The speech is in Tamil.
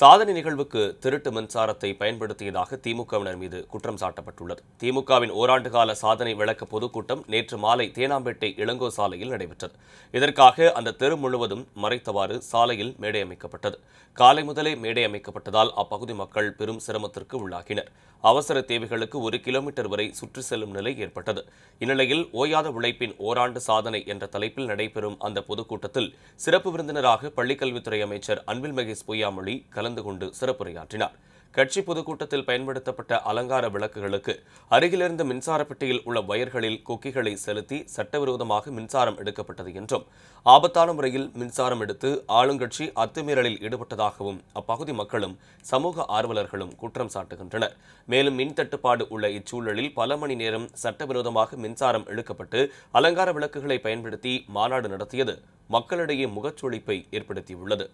சாதனை நிகழ்வுக்கு திருட்டு மின்சாரத்தை பயன்படுத்தியதாக திமுகவினர் மீது குற்றம் சாட்டப்பட்டுள்ளது திமுகவின் ஓராண்டு கால சாதனை விளக்க பொதுக்கூட்டம் நேற்று மாலை தேனாம்பேட்டை இளங்கோ சாலையில் நடைபெற்றது இதற்காக அந்த தெரு முழுவதும் மறைத்தவாறு சாலையில் மேடை அமைக்கப்பட்டது காலை முதலே மேடை அமைக்கப்பட்டதால் அப்பகுதி மக்கள் பெரும் சிரமத்திற்கு உள்ளாகினர் அவசர தேவைகளுக்கு ஒரு கிலோமீட்டர் வரை சுற்றி செல்லும் நிலை ஏற்பட்டது இந்நிலையில் ஓயாத உழைப்பின் ஓராண்டு சாதனை என்ற தலைப்பில் நடைபெறும் அந்த பொதுக்கூட்டத்தில் சிறப்பு விருந்தினராக பள்ளிக்கல்வித்துறை அமைச்சர் அன்பில் மகேஷ் பொய்யாமொழி கலந்து கலந்து கொண்டு சிறப்புரையாற்றினார் கட்சி பொதுக்கூட்டத்தில் பயன்படுத்தப்பட்ட அலங்கார விளக்குகளுக்கு அருகிலிருந்த மின்சார பெட்டியில் உள்ள வயர்களில் கொக்கிகளை செலுத்தி சட்டவிரோதமாக மின்சாரம் எடுக்கப்பட்டது என்றும் ஆபத்தான முறையில் மின்சாரம் எடுத்து ஆளுங்கட்சி அத்துமீறலில் ஈடுபட்டதாகவும் அப்பகுதி மக்களும் சமூக ஆர்வலர்களும் குற்றம் சாட்டுகின்றனர் மேலும் மின் தட்டுப்பாடு உள்ள இச்சூழலில் பல மணி நேரம் சட்டவிரோதமாக மின்சாரம் எடுக்கப்பட்டு அலங்கார விளக்குகளை பயன்படுத்தி மாநாடு நடத்தியது மக்களிடையே முகச்சொழிப்பை ஏற்படுத்தியுள்ளது